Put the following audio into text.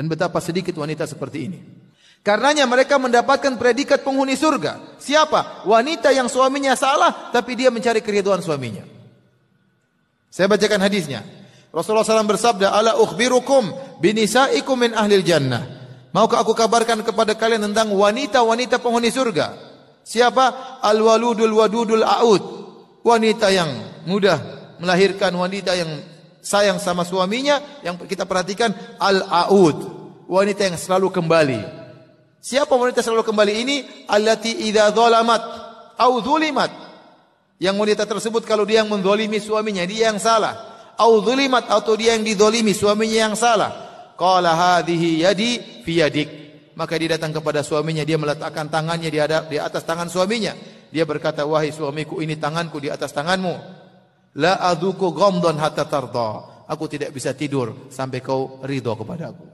Dan betapa sedikit wanita seperti ini. Karenanya mereka mendapatkan predikat penghuni surga. Siapa? Wanita yang suaminya salah tapi dia mencari keriduan suaminya. Saya bacakan hadisnya. Rasulullah SAW bersabda, "Ala ukhbirukum binisaikum min ahlil jannah." Maukah aku kabarkan kepada kalian tentang wanita-wanita penghuni surga? Siapa? Al-waludul wadudul aud. Wanita yang mudah melahirkan, wanita yang sayang sama suaminya, yang kita perhatikan al-aud, wanita yang selalu kembali. Siapa wanita selalu kembali ini? Allati idza zalamat au zulimat. Yang wanita tersebut kalau dia yang menzolimi suaminya, dia yang salah. Au zulimat atau dia yang dizolimi, suaminya yang salah. Qala hadhihi yadi fi yadik. Maka dia datang kepada suaminya, dia meletakkan tangannya di atas tangan suaminya. Dia berkata, wahai suamiku ini tanganku di atas tanganmu. La aduku gomdon hatta tarda. Aku tidak bisa tidur sampai kau ridho kepadaku.